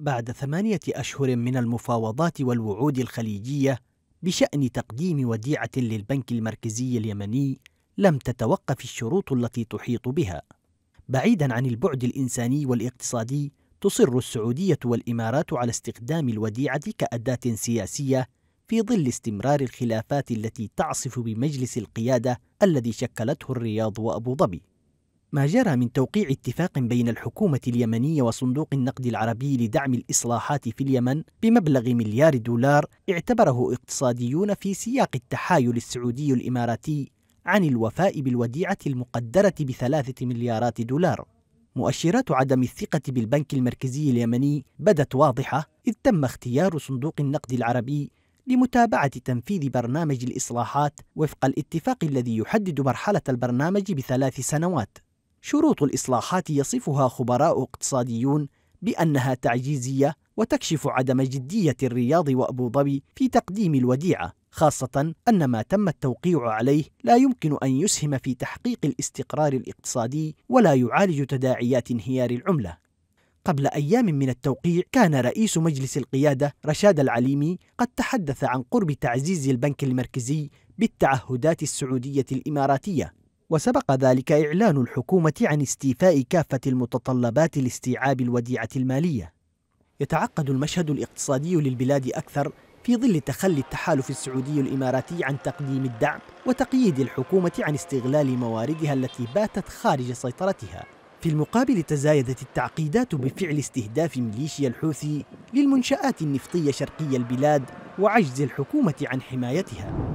بعد ثمانية أشهر من المفاوضات والوعود الخليجية بشأن تقديم وديعة للبنك المركزي اليمني لم تتوقف الشروط التي تحيط بها. بعيدا عن البعد الإنساني والاقتصادي تصر السعودية والإمارات على استخدام الوديعة كأداة سياسية في ظل استمرار الخلافات التي تعصف بمجلس القيادة الذي شكلته الرياض وأبو ظبي ما جرى من توقيع اتفاق بين الحكومة اليمنية وصندوق النقد العربي لدعم الإصلاحات في اليمن بمبلغ مليار دولار اعتبره اقتصاديون في سياق التحايل السعودي الإماراتي عن الوفاء بالوديعة المقدرة بثلاثة مليارات دولار مؤشرات عدم الثقة بالبنك المركزي اليمني بدت واضحة إذ تم اختيار صندوق النقد العربي لمتابعة تنفيذ برنامج الإصلاحات وفق الاتفاق الذي يحدد مرحلة البرنامج بثلاث سنوات شروط الإصلاحات يصفها خبراء اقتصاديون بأنها تعجيزية وتكشف عدم جدية الرياض وأبو ظبي في تقديم الوديعة خاصة أن ما تم التوقيع عليه لا يمكن أن يسهم في تحقيق الاستقرار الاقتصادي ولا يعالج تداعيات انهيار العملة قبل أيام من التوقيع كان رئيس مجلس القيادة رشاد العليمي قد تحدث عن قرب تعزيز البنك المركزي بالتعهدات السعودية الإماراتية وسبق ذلك إعلان الحكومة عن استيفاء كافة المتطلبات لاستيعاب الوديعة المالية. يتعقد المشهد الاقتصادي للبلاد أكثر في ظل تخلي التحالف السعودي الإماراتي عن تقديم الدعم وتقييد الحكومة عن استغلال مواردها التي باتت خارج سيطرتها. في المقابل تزايدت التعقيدات بفعل استهداف ميليشيا الحوثي للمنشآت النفطية شرقي البلاد وعجز الحكومة عن حمايتها.